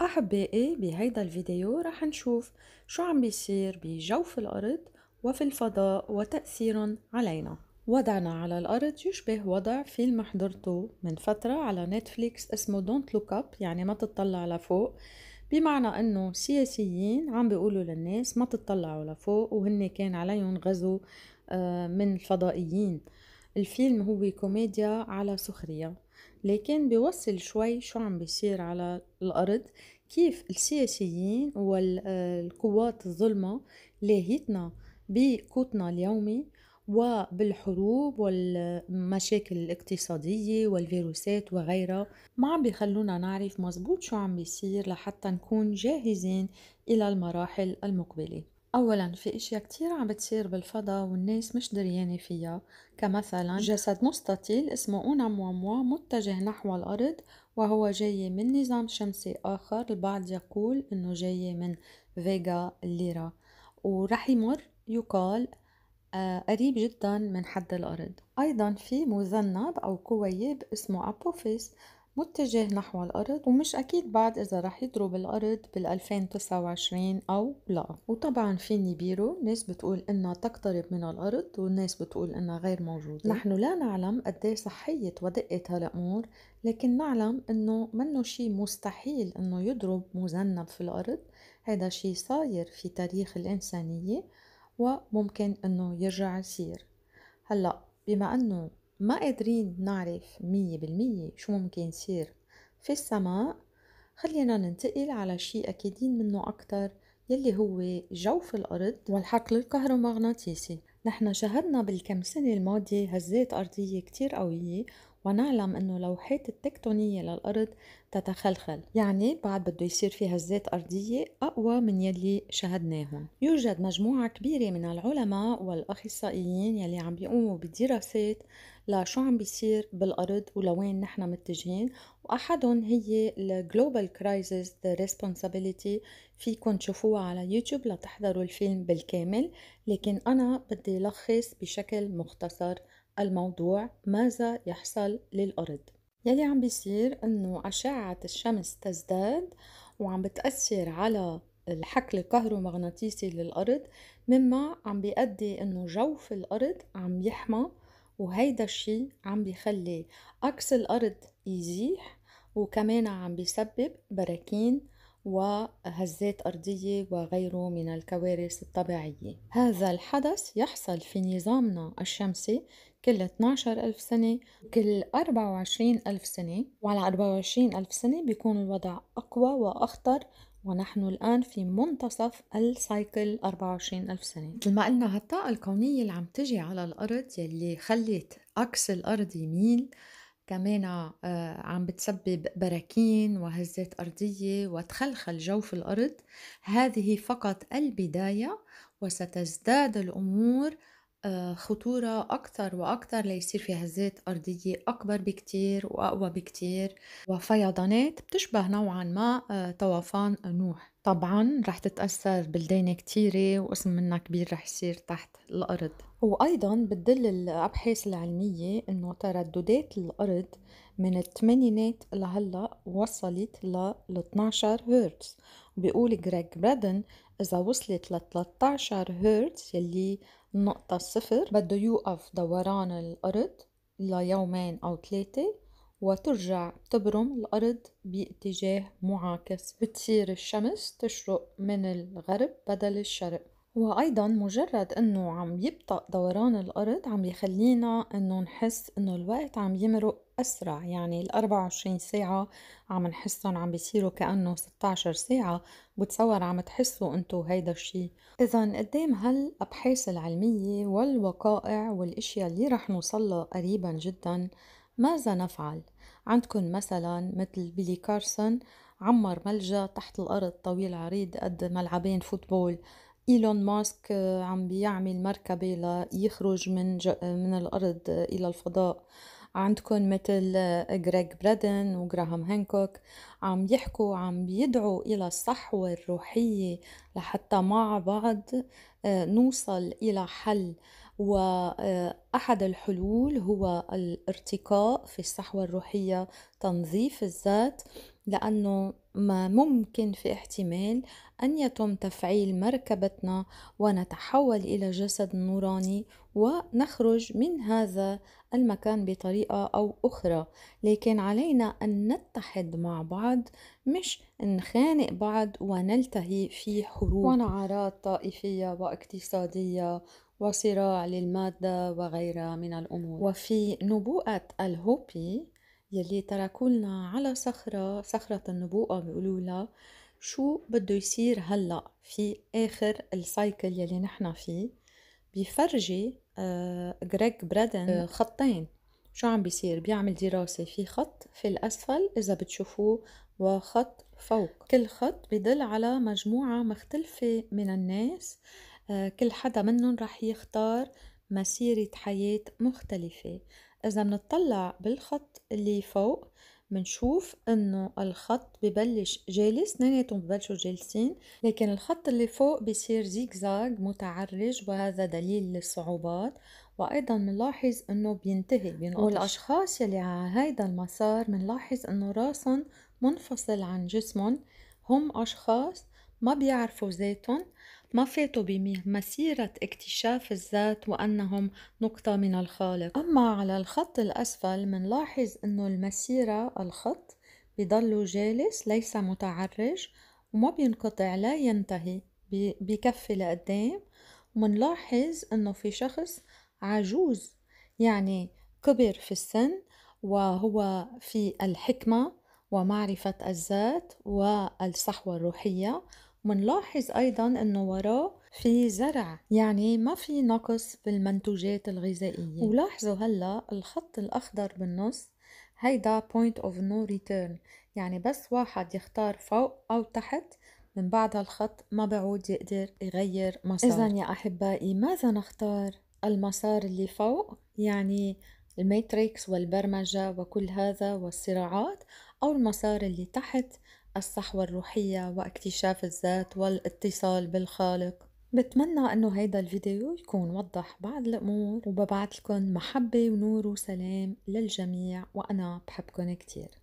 أحبائي بهيدا الفيديو رح نشوف شو عم بيصير بجوف الأرض وفي الفضاء وتأثيرهم علينا وضعنا على الأرض يشبه وضع فيلم حضرته من فترة على نتفليكس اسمه دونت لوك أب يعني ما تطلع لفوق بمعنى أنه سياسيين عم بيقولوا للناس ما تطلعوا لفوق وهن كان عليهم غزو آه، من الفضائيين الفيلم هو كوميديا على سخرية لكن بيوصل شوي شو عم بيصير على الأرض كيف السياسيين والقوات الظلمة لاهيتنا بقوتنا اليومي وبالحروب والمشاكل الاقتصادية والفيروسات وغيرها ما عم بيخلونا نعرف مزبوط شو عم بيصير لحتى نكون جاهزين إلى المراحل المقبلة أولا في أشياء كتير عم بتصير بالفضاء والناس مش دريانة فيها كمثلا جسد مستطيل اسمه أونا مواموا متجه نحو الأرض وهو جاي من نظام شمسي آخر البعض يقول أنه جاي من فيغا ليرا ورح يمر يقال آه، قريب جدا من حد الأرض أيضا في مذنب أو كويب اسمه أبوفيس متجه نحو الأرض ومش أكيد بعد إذا رح يضرب الأرض بال2029 أو لا وطبعا في نيبيرو ناس بتقول إنها تقترب من الأرض والناس بتقول إنها غير موجودة نحن لا نعلم قد إيه صحية ودقة هالأمور لكن نعلم إنه منه شيء مستحيل إنه يضرب مذنب في الأرض هذا شيء صاير في تاريخ الإنسانية وممكن إنه يرجع يصير هلأ بما أنه ما قادرين نعرف مية بالمية شو ممكن يصير في السماء خلينا ننتقل على شيء أكيدين منه أكتر يلي هو جوف الأرض والحقل الكهرومغناطيسي نحن شهدنا بالكم سنة الماضية هزات أرضية كتير قوية ونعلم أنه لوحات التكتونية للأرض تتخلخل يعني بعد بده يصير في هزات أرضية أقوى من يلي شهدناهم يوجد مجموعة كبيرة من العلماء والأخصائيين يلي عم بيقوموا بدراسات لشو عم بيصير بالأرض ولوين نحن متجهين وأحدهم هي Global Crisis The Responsibility فيكن تشوفوها على يوتيوب لتحضروا الفيلم بالكامل لكن أنا بدي لخص بشكل مختصر الموضوع ماذا يحصل للأرض يلي عم بيصير انه أشعة الشمس تزداد وعم بتأثر على الحكل الكهرومغناطيسي للأرض مما عم بيؤدي انه جوف الأرض عم يحمى وهيدا الشي عم بيخلي عكس الأرض يزيح وكمان عم بيسبب براكين وهزات أرضية وغيره من الكوارث الطبيعية هذا الحدث يحصل في نظامنا الشمسي كل 12 ألف سنة كل 24 ألف سنة وعلى 24 ألف سنة بيكون الوضع أقوى وأخطر ونحن الآن في منتصف السايكل 24 ألف سنة مثل ما قلنا هالطاقة الكونية اللي عم تجي على الأرض يلي خلت عكس الأرض يميل كمان آه، عم بتسبب براكين وهزات أرضية وتخلخل جوف الأرض هذه فقط البداية وستزداد الأمور آه، خطورة أكثر وأكثر ليصير في هزات أرضية أكبر بكتير وأقوى بكتير وفيضانات بتشبه نوعا ما آه، طوفان نوح طبعا رح تتأثر بلدان كتيرة وقسم منها كبير رح يصير تحت الأرض وأيضا بتدل الأبحاث العلمية أنه ترددات الأرض من الثمانينات لهلا وصلت ل 12 هرتز بيقول جريج برادن إذا وصلت ل 13 هرتز يلي النقطة الصفر بده يوقف دوران الأرض ليومين أو ثلاثة وترجع تبرم الأرض باتجاه معاكس بتصير الشمس تشرق من الغرب بدل الشرق وأيضا مجرد أنه عم يبطأ دوران الأرض عم يخلينا أنه نحس أنه الوقت عم يمرق أسرع يعني ال 24 ساعة عم نحسهم عم بيصيروا كأنه 16 ساعة بتصور عم تحسوا انتو هيدا الشيء إذا قدام هالأبحاث العلمية والوقائع والأشياء اللي رح نوصلها قريبا جدا ماذا نفعل؟ عندكم مثلا مثل بيلي كارسون عمر ملجأ تحت الأرض طويل عريض قد ملعبين فوتبول ايلون ماسك آه، عم بيعمل مركبه ليخرج من آه، من الارض الى الفضاء عندكم مثل غريغ برادن وجراهام هانكوك عم يحكوا عم بيدعوا إلى الصحوة الروحية لحتى مع بعض آه، نوصل إلى حل وأحد آه، الحلول هو الارتقاء في الصحوة الروحية تنظيف الذات لأنه ما ممكن في احتمال أن يتم تفعيل مركبتنا ونتحول إلى جسد نوراني ونخرج من هذا المكان بطريقة أو أخرى لكن علينا أن نتحد مع بعض مش نخانق بعض ونلتهي في حروب ونعارات طائفية واقتصادية وصراع للمادة وغيرها من الأمور وفي نبوءة الهوبي يلي تركولنا على صخرة صخرة النبوءة بيقولولها شو بده يصير هلأ في آخر السايكل يلي نحنا فيه بيفرجي غريغ آه، برادن آه، خطين شو عم بيصير بيعمل دراسة في خط في الأسفل إذا بتشوفوه وخط فوق كل خط بدل على مجموعة مختلفة من الناس آه، كل حدا منهم رح يختار مسيرة حياة مختلفة إذا منطلع بالخط اللي فوق منشوف انه الخط ببلش جالس اثنيناتهم ببلشوا جالسين لكن الخط اللي فوق بصير زيكزاج متعرج وهذا دليل للصعوبات وايضا بنلاحظ انه بينتهي بينقطش والاشخاص يلي على هيدا المسار بنلاحظ انه راسهم منفصل عن جسمهم هم اشخاص ما بيعرفوا ذاتهم ما فاتوا بمسيرة اكتشاف الذات وأنهم نقطة من الخالق أما على الخط الأسفل منلاحظ أنه المسيرة الخط بضل جالس ليس متعرج وما بينقطع لا ينتهي بكفي لقدام ومنلاحظ أنه في شخص عجوز يعني كبر في السن وهو في الحكمة ومعرفة الذات والصحوة الروحية ومنلاحظ أيضا أنه وراه في زرع يعني ما في نقص بالمنتوجات الغذائية ولاحظوا هلأ الخط الأخضر بالنص هيدا point of no return يعني بس واحد يختار فوق أو تحت من بعد هالخط ما بعود يقدر يغير مسار إذا يا أحبائي ماذا نختار؟ المسار اللي فوق يعني الماتريكس والبرمجة وكل هذا والصراعات أو المسار اللي تحت الصحوة الروحية واكتشاف الذات والاتصال بالخالق بتمنى انه هيدا الفيديو يكون وضح بعض الامور لكم محبة ونور وسلام للجميع وانا بحبكن كتير